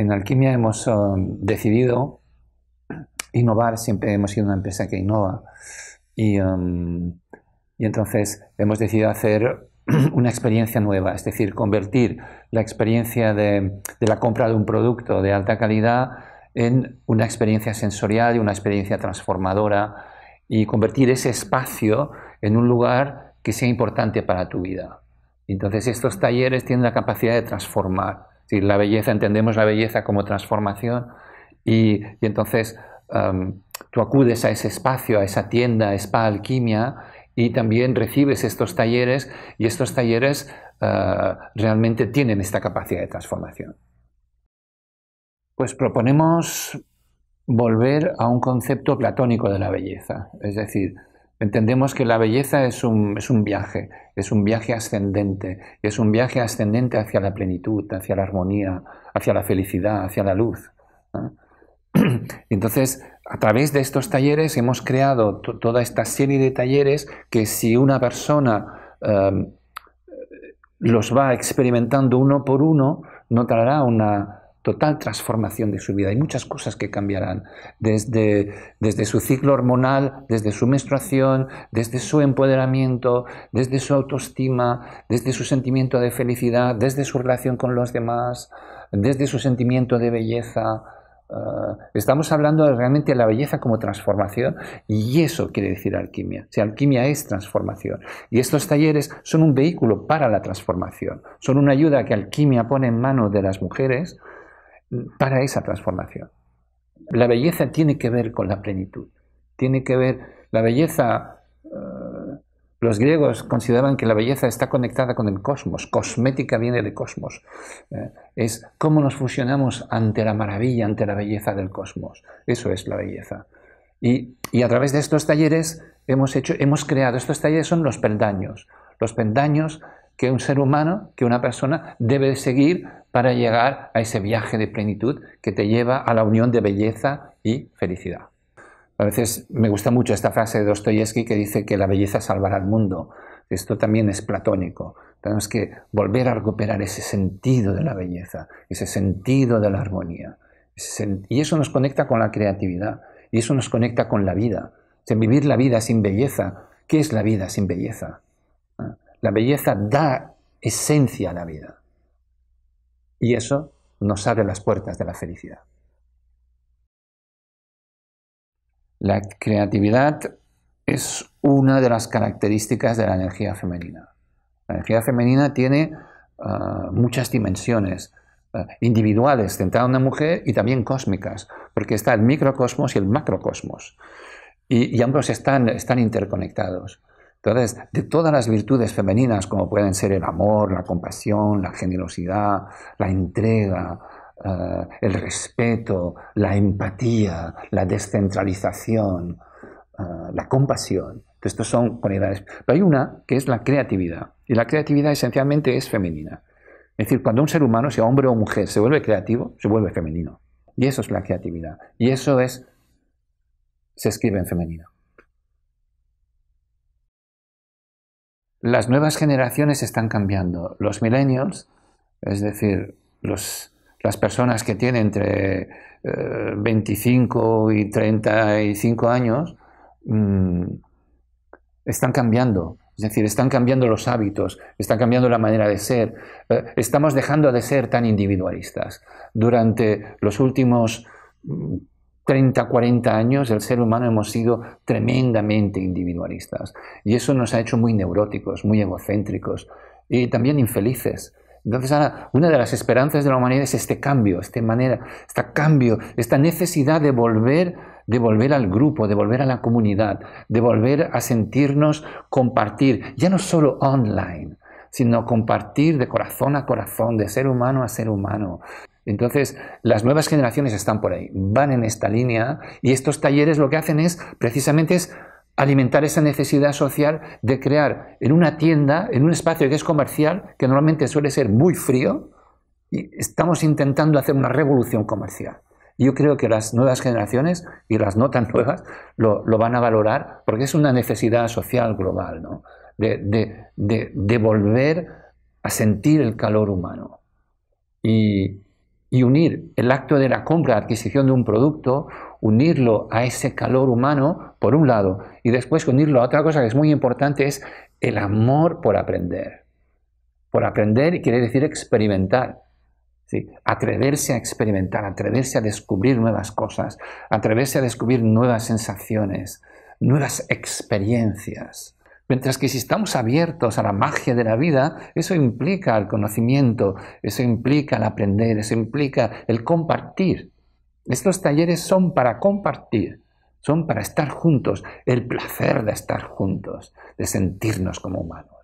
en Alquimia hemos eh, decidido innovar, siempre hemos sido una empresa que innova. Y, em, entonces hemos decidido hacer una experiencia nueva, es decir, convertir la experiencia de, de, la compra de un producto de alta calidad en una experiencia sensorial y una experiencia transformadora y convertir ese espacio en un lugar que sea importante para tu vida. Entonces estos talleres tienen la capacidad de transformar si la belleza, entendemos la belleza como transformación y, entonces em, tú acudes a ese espacio, a esa tienda, Spa Alquimia, y también recibes estos talleres y estos talleres eh, realmente tienen esta capacidad de transformación. Pues proponemos volver a un concepto platónico de la belleza, es decir, Entendemos que la belleza es un, viaje, es un viaje ascendente, es un viaje ascendente hacia la plenitud, hacia la armonía, hacia la felicidad, hacia la luz. Entonces, a través de estos talleres hemos creado toda esta serie de talleres que si una persona em, los va experimentando uno por uno, notará una, total transformación de su vida. Hay muchas cosas que cambiarán, desde, desde su ciclo hormonal, desde su menstruación, desde su empoderamiento, desde su autoestima, desde su sentimiento de felicidad, desde su relación con los demás, desde su sentimiento de belleza. Ah, estamos hablando realmente de la belleza como transformación y eso quiere decir alquimia. si alquimia es transformación. Y estos talleres son un vehículo para la transformación, son una ayuda que alquimia pone en manos de las mujeres para esa transformación. La belleza tiene que ver con la plenitud, tiene que ver, la belleza, eh, los griegos consideraban que la belleza está conectada con el cosmos, cosmética viene de cosmos, eh, es cómo nos fusionamos ante la maravilla, ante la belleza del cosmos, eso es la belleza. Y, y a través de estos talleres hemos, hecho, hemos creado, estos talleres son los peldaños, los peldaños que un ser humano, que una persona debe seguir para llegar a ese viaje de plenitud que te lleva a la unión de belleza y felicidad. A veces me gusta mucho esta frase de Dostoyevsky que dice que la belleza salvará al mundo. Esto también es platónico. Tenemos que volver a recuperar ese sentido de la belleza, ese sentido de la armonía. Y eso nos conecta con la creatividad, y eso nos conecta con la vida. vivir la vida sin belleza, ¿qué es la vida sin belleza? La belleza da esencia a la vida. Y eso nos abre las puertas de la felicidad. La creatividad es una de las características de la energía femenina. La energía femenina tiene ah, muchas dimensiones ah, individuales, centrada en una mujer, y también cósmicas, porque está el microcosmos y el macrocosmos. Y, ambos están interconectados. Entonces, de todas las virtudes femeninas, como pueden ser el amor, la compasión, la generosidad, la entrega, eh, el respeto, la empatía, la descentralización, eh, la compasión, estos son cualidades. Pero hay una que es la creatividad, y la creatividad esencialmente es femenina. Es decir, cuando un ser humano, sea hombre o mujer, se vuelve creativo, se vuelve femenino. Y eso es la creatividad. Y eso es, se escribe en femenino. Las nuevas generaciones están cambiando. Los millennials, es decir, los, las personas que tienen entre 25 eh, y 35 años, mm, están cambiando. Es decir, están cambiando los hábitos, están cambiando la manera de ser. Eh, estamos dejando de ser tan individualistas. Durante los últimos mm, 30, 40 años el ser humano hemos sido tremendamente individualistas y eso nos ha hecho muy neuróticos, muy egocéntricos y también infelices. Entonces, ahora, una de las esperanzas de la humanidad es este cambio, esta manera, este cambio, esta necesidad de volver, de volver al grupo, de volver a la comunidad, de volver a sentirnos compartir, ya no solo online, sino compartir de corazón a corazón, de ser humano a ser humano, entonces, las nuevas generaciones están por ahí, van en esta línea y estos talleres lo que hacen es precisamente es alimentar esa necesidad social de crear en una tienda, en un espacio que es comercial, que normalmente suele ser muy frío, y estamos intentando hacer una revolución comercial. Yo creo que las nuevas generaciones y las no tan nuevas lo, van a valorar porque es una necesidad social global, de, de, volver a sentir el calor humano. Y, y unir el acto de la compra, adquisición de un producto, unirlo a ese calor humano, por un lado, y después unirlo a otra cosa que es muy importante, es el amor por aprender. Por aprender quiere decir experimentar. ¿sí? Atreverse a experimentar, atreverse a descubrir nuevas cosas, atreverse a descubrir nuevas sensaciones, nuevas experiencias. Mientras que si estamos abiertos a la magia de la vida, eso implica el conocimiento, eso implica el aprender, eso implica el compartir. Estos talleres son para compartir, son para estar juntos, el placer de estar juntos, de sentirnos como humanos.